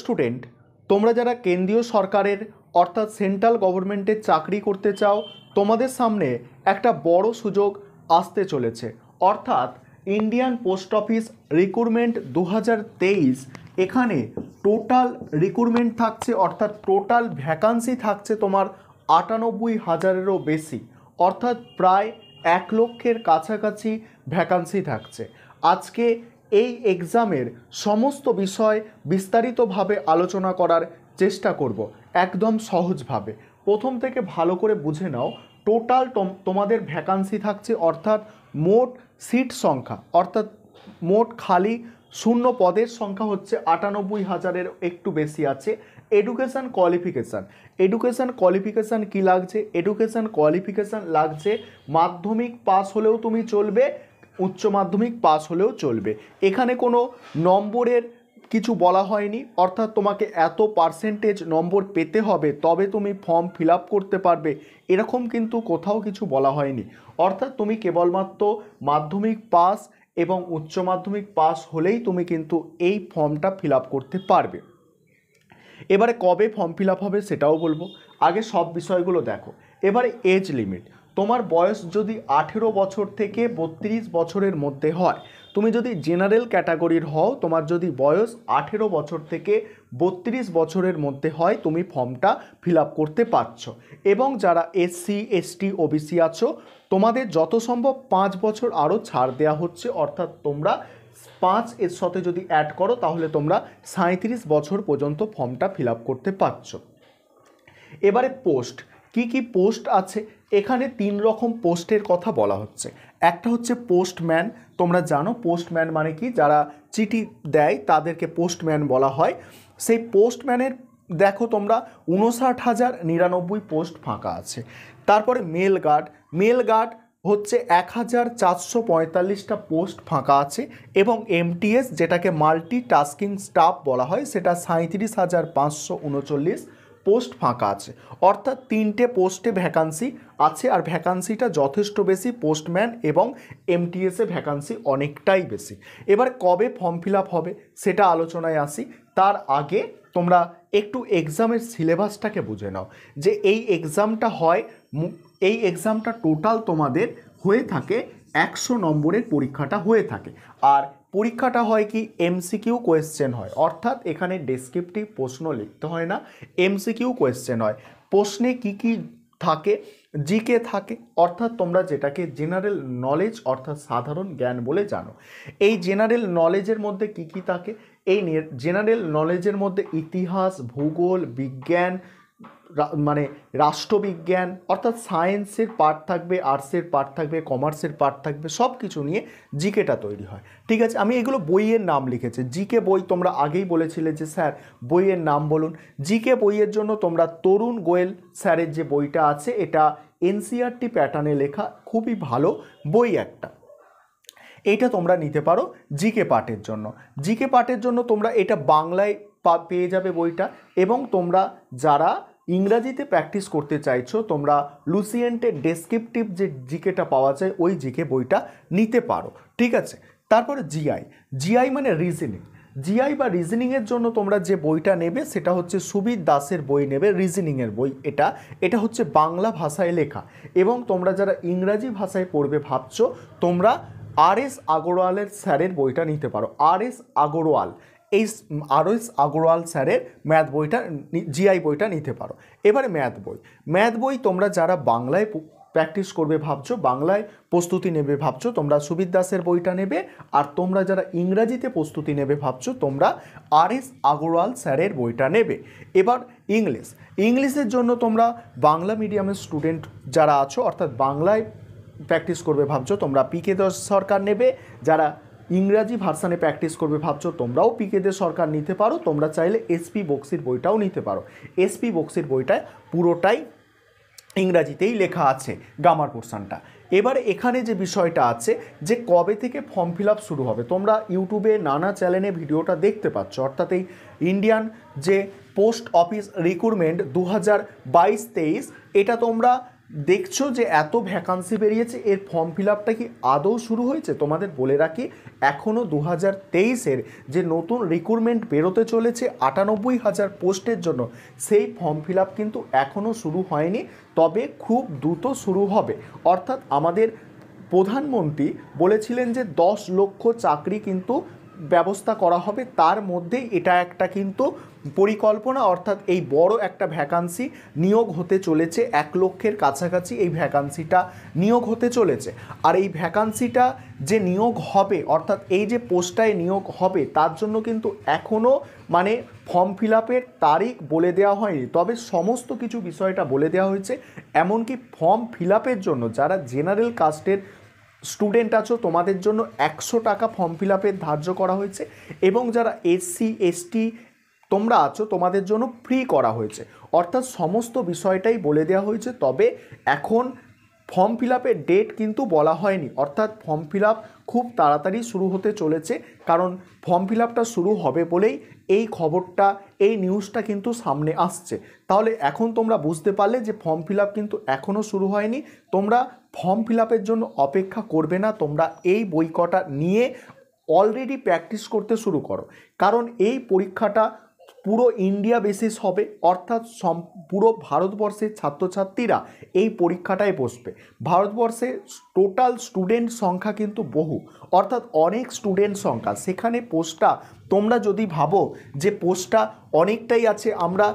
student তোমরা যারা কেন্দ্রীয় সরকারের অর্থাৎ সেন্ট্রাল গভর্নমেন্টের চাকরি করতে চাও তোমাদের সামনে একটা বড় সুযোগ আসতে চলেছে অর্থাৎ ইন্ডিয়ান পোস্ট অফিস রিক্রুটমেন্ট দু এখানে টোটাল রিক্রুটমেন্ট থাকছে অর্থাৎ টোটাল ভ্যাকান্সি থাকছে তোমার আটানব্বই হাজারেরও বেশি অর্থাৎ প্রায় এক লক্ষের কাছাকাছি ভ্যাকান্সি থাকছে আজকে এই এক্সামের সমস্ত বিষয় বিস্তারিতভাবে আলোচনা করার চেষ্টা করব একদম সহজভাবে প্রথম থেকে ভালো করে বুঝে নাও টোটাল তোমাদের ভ্যাকান্সি থাকছে অর্থাৎ মোট সিট সংখ্যা অর্থাৎ মোট খালি শূন্য পদের সংখ্যা হচ্ছে আটানব্বই হাজারের একটু বেশি আছে এডুকেশান কোয়ালিফিকেশান এডুকেশান কোয়ালিফিকেশান কি লাগছে এডুকেশান কোয়ালিফিকেশান লাগছে মাধ্যমিক পাস হলেও তুমি চলবে উচ্চ মাধ্যমিক পাস হলেও চলবে এখানে কোনো নম্বরের কিছু বলা হয়নি অর্থাৎ তোমাকে এত পার্সেন্টেজ নম্বর পেতে হবে তবে তুমি ফর্ম ফিল করতে পারবে এরকম কিন্তু কোথাও কিছু বলা হয়নি অর্থাৎ তুমি কেবলমাত্র মাধ্যমিক পাস এবং উচ্চ মাধ্যমিক পাস হলেই তুমি কিন্তু এই ফর্মটা ফিল করতে পারবে এবারে কবে ফর্ম ফিল হবে সেটাও বলবো আগে সব বিষয়গুলো দেখো এবারে এজ লিমিট তোমার বয়স যদি আঠেরো বছর থেকে বত্রিশ বছরের মধ্যে হয় তুমি যদি জেনারেল ক্যাটাগরির হও তোমার যদি বয়স আঠেরো বছর থেকে বত্রিশ বছরের মধ্যে হয় তুমি ফর্মটা ফিল করতে পারছো এবং যারা এসসি এসটি ওবিসি আছো তোমাদের যত সম্ভব পাঁচ বছর আরও ছাড় দেওয়া হচ্ছে অর্থাৎ তোমরা পাঁচ এর সাথে যদি অ্যাড করো তাহলে তোমরা সাঁত্রিশ বছর পর্যন্ত ফর্মটা ফিল করতে পারছো এবারে পোস্ট কি কি পোস্ট আছে এখানে তিন রকম পোস্টের কথা বলা হচ্ছে একটা হচ্ছে পোস্টম্যান তোমরা জানো পোস্টম্যান মানে কি যারা চিঠি দেয় তাদেরকে পোস্টম্যান বলা হয় সেই পোস্টম্যানের দেখো তোমরা উনষাট হাজার নিরানব্বই পোস্ট ফাঁকা আছে তারপরে মেল গার্ড মেল গার্ড হচ্ছে এক হাজার চারশো পঁয়তাল্লিশটা পোস্ট ফাঁকা আছে এবং এমটিএস যেটাকে মাল্টি টাস্কিং স্টাফ বলা হয় সেটা সাঁত্রিশ হাজার পাঁচশো উনচল্লিশ পোস্ট ফাঁকা আছে অর্থাৎ তিনটে পোস্টে ভ্যাকান্সি আছে আর ভ্যাকান্সিটা যথেষ্ট বেশি পোস্টম্যান এবং এমটিএসে ভ্যাকান্সি অনেকটাই বেশি এবার কবে ফর্ম ফিল হবে সেটা আলোচনায় আসি তার আগে তোমরা একটু এক্সামের সিলেবাসটাকে বুঝে নাও যে এই এক্সামটা হয় এই এক্সামটা টোটাল তোমাদের হয়ে থাকে একশো নম্বরের পরীক্ষাটা হয়ে থাকে আর পরীক্ষাটা হয় কি এমসিকিউ কোয়েশ্চেন হয় অর্থাৎ এখানে ডেসক্রিপটিভ প্রশ্ন লিখতে হয় না এমসিকিউ কোয়েশ্চেন হয় প্রশ্নে কি কি থাকে জিকে থাকে অর্থাৎ তোমরা যেটাকে জেনারেল নলেজ অর্থাৎ সাধারণ জ্ঞান বলে জানো এই জেনারেল নলেজের মধ্যে কি কি থাকে এই জেনারেল নলেজের মধ্যে ইতিহাস ভূগোল বিজ্ঞান মানে রাষ্ট্রবিজ্ঞান অর্থাৎ সায়েন্সের পার্ট থাকবে আর্টসের পার্ট থাকবে কমার্সের পার্ট থাকবে সব কিছু নিয়ে জিকেটা তৈরি হয় ঠিক আছে আমি এগুলো বইয়ের নাম লিখেছি জিকে বই তোমরা আগেই বলেছিলে যে স্যার বইয়ের নাম বলুন জিকে বইয়ের জন্য তোমরা তরুণ গোয়েল স্যারের যে বইটা আছে এটা এনসিআরটি প্যাটার্নে লেখা খুবই ভালো বই একটা এটা তোমরা নিতে পারো জিকে পাটের জন্য জিকে পাটের জন্য তোমরা এটা বাংলায় পেয়ে যাবে বইটা এবং তোমরা যারা ইংরাজিতে প্র্যাকটিস করতে চাইছো তোমরা লুসিয়েন্টের ডেসক্রিপটিভ যে জিকেটা পাওয়া যায় ওই জিকে বইটা নিতে পারো ঠিক আছে তারপরে জিআই জিআই মানে রিজনিং জিআই বা রিজনিংয়ের জন্য তোমরা যে বইটা নেবে সেটা হচ্ছে সুবীর দাসের বই নেবে রিজনিংয়ের বই এটা এটা হচ্ছে বাংলা ভাষায় লেখা এবং তোমরা যারা ইংরাজি ভাষায় পড়বে ভাবছো তোমরা আর এস আগরওয়ালের স্যারের বইটা নিতে পারো আর এস আগরওয়াল এই আর এস আগরওয়াল স্যারের ম্যাথ বইটা জিআই বইটা নিতে পারো এবারে ম্যাথ বই ম্যাথ বই তোমরা যারা বাংলায় প্র্যাকটিস করবে ভাবছো বাংলায় প্রস্তুতি নেবে ভাবছো তোমরা সুবিদ দাসের বইটা নেবে আর তোমরা যারা ইংরাজিতে প্রস্তুতি নেবে ভাবছো তোমরা আর এস আগরওয়াল স্যারের বইটা নেবে এবার ইংলিশ ইংলিশের জন্য তোমরা বাংলা মিডিয়ামের স্টুডেন্ট যারা আছো অর্থাৎ বাংলায় প্র্যাকটিস করবে ভাবছো তোমরা পি কে দশ সরকার নেবে যারা ইংরাজি ভার্সানে প্র্যাকটিস করবে ভাবছো তোমরাও পিকেদের সরকার নিতে পারো তোমরা চাইলে এসপি বক্সির বইটাও নিতে পারো এসপি বক্সির বইটায় পুরোটাই ইংরাজিতেই লেখা আছে গামার পোর্শানটা এবারে এখানে যে বিষয়টা আছে যে কবে থেকে ফর্ম ফিল শুরু হবে তোমরা ইউটিউবে নানা চ্যানেলে ভিডিওটা দেখতে পাচ্ছ অর্থাৎ এই ইন্ডিয়ান যে পোস্ট অফিস রিক্রুটমেন্ট দু হাজার বাইশ তেইশ এটা তোমরা দেখছো যে এত ভ্যাকান্সি বেরিয়েছে এর ফর্ম ফিল আপটা কি আদৌ শুরু হয়েছে তোমাদের বলে রাখি এখনও দু হাজার তেইশের যে নতুন রিক্রুটমেন্ট বেরোতে চলেছে আটানব্বই হাজার পোস্টের জন্য সেই ফর্ম ফিল আপ কিন্তু এখনও শুরু হয়নি তবে খুব দ্রুত শুরু হবে অর্থাৎ আমাদের প্রধানমন্ত্রী বলেছিলেন যে দশ লক্ষ চাকরি কিন্তু ব্যবস্থা করা হবে তার মধ্যে এটা একটা কিন্তু পরিকল্পনা অর্থাৎ এই বড় একটা ভ্যাকান্সি নিয়োগ হতে চলেছে এক লক্ষের কাছাকাছি এই ভ্যাকান্সিটা নিয়োগ হতে চলেছে আর এই ভ্যাকান্সিটা যে নিয়োগ হবে অর্থাৎ এই যে পোস্টায় নিয়োগ হবে তার জন্য কিন্তু এখনও মানে ফর্ম ফিল আপের তারিখ বলে দেওয়া হয়নি তবে সমস্ত কিছু বিষয়টা বলে দেওয়া হয়েছে এমনকি ফর্ম ফিল আপের জন্য যারা জেনারেল কাস্টের স্টুডেন্ট আছো তোমাদের জন্য একশো টাকা ফর্ম ফিল আপের ধার্য করা হয়েছে এবং যারা এসসি এসটি তোমরা আছো তোমাদের জন্য ফ্রি করা হয়েছে অর্থাৎ সমস্ত বিষয়টাই বলে দেওয়া হয়েছে তবে এখন ফর্ম ফিল আপের ডেট কিন্তু বলা হয়নি অর্থাৎ ফর্ম ফিল আপ খুব তাড়াতাড়ি শুরু হতে চলেছে কারণ ফর্ম ফিল আপটা শুরু হবে বলেই এই খবরটা এই নিউজটা কিন্তু সামনে আসছে তাহলে এখন তোমরা বুঝতে পারলে যে ফর্ম ফিল আপ কিন্তু এখনও শুরু হয়নি তোমরা ফর্ম ফিল জন্য অপেক্ষা করবে না তোমরা এই বই কটা নিয়ে অলরেডি প্র্যাকটিস করতে শুরু করো কারণ এই পরীক্ষাটা পুরো ইন্ডিয়া বেসিস হবে অর্থাৎ সম পুরো ভারতবর্ষের ছাত্রছাত্রীরা এই পরীক্ষাটায় বসবে ভারতবর্ষে টোটাল স্টুডেন্ট সংখ্যা কিন্তু বহু অর্থাৎ অনেক স্টুডেন্ট সংখ্যা সেখানে পোস্টটা তোমরা যদি ভাবো যে পোস্টটা অনেকটাই আছে আমরা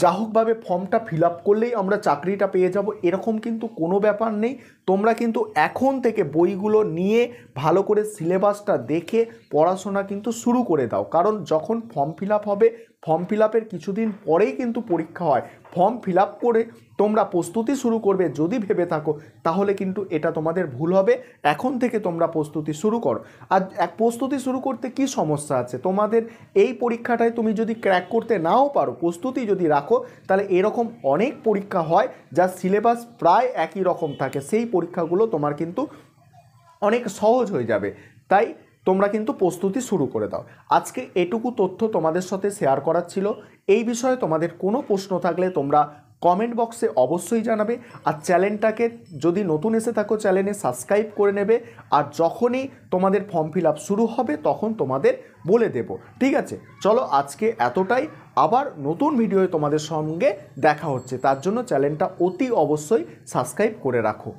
যা হোকভাবে ফর্মটা ফিল আপ করলেই আমরা চাকরিটা পেয়ে যাব এরকম কিন্তু কোনো ব্যাপার নেই তোমরা কিন্তু এখন থেকে বইগুলো নিয়ে ভালো করে সিলেবাসটা দেখে পড়াশোনা কিন্তু শুরু করে দাও কারণ যখন ফর্ম ফিল হবে ফর্ম ফিল আপের কিছুদিন পরেই কিন্তু পরীক্ষা হয় ফর্ম ফিল করে তোমরা প্রস্তুতি শুরু করবে যদি ভেবে থাকো তাহলে কিন্তু এটা তোমাদের ভুল হবে এখন থেকে তোমরা প্রস্তুতি শুরু করো আর এক প্রস্তুতি শুরু করতে কি সমস্যা আছে তোমাদের এই পরীক্ষাটায় তুমি যদি ক্র্যাক করতে নাও পারো প্রস্তুতি যদি রাখো তাহলে এরকম অনেক পরীক্ষা হয় যা সিলেবাস প্রায় একই রকম থাকে সেই পরীক্ষাগুলো তোমার কিন্তু অনেক সহজ হয়ে যাবে তাই তোমরা কিন্তু প্রস্তুতি শুরু করে দাও আজকে এটুকু তথ্য তোমাদের সাথে শেয়ার করার ছিল এই বিষয়ে তোমাদের কোনো প্রশ্ন থাকলে তোমরা কমেন্ট বক্সে অবশ্যই জানাবে আর চ্যানেলটাকে যদি নতুন এসে থাকো চ্যানেলে সাবস্ক্রাইব করে নেবে আর যখনই তোমাদের ফর্ম ফিল শুরু হবে তখন তোমাদের বলে দেব ঠিক আছে চলো আজকে এতটাই আবার নতুন ভিডিওয়ে তোমাদের সঙ্গে দেখা হচ্ছে তার জন্য চ্যানেলটা অতি অবশ্যই সাবস্ক্রাইব করে রাখো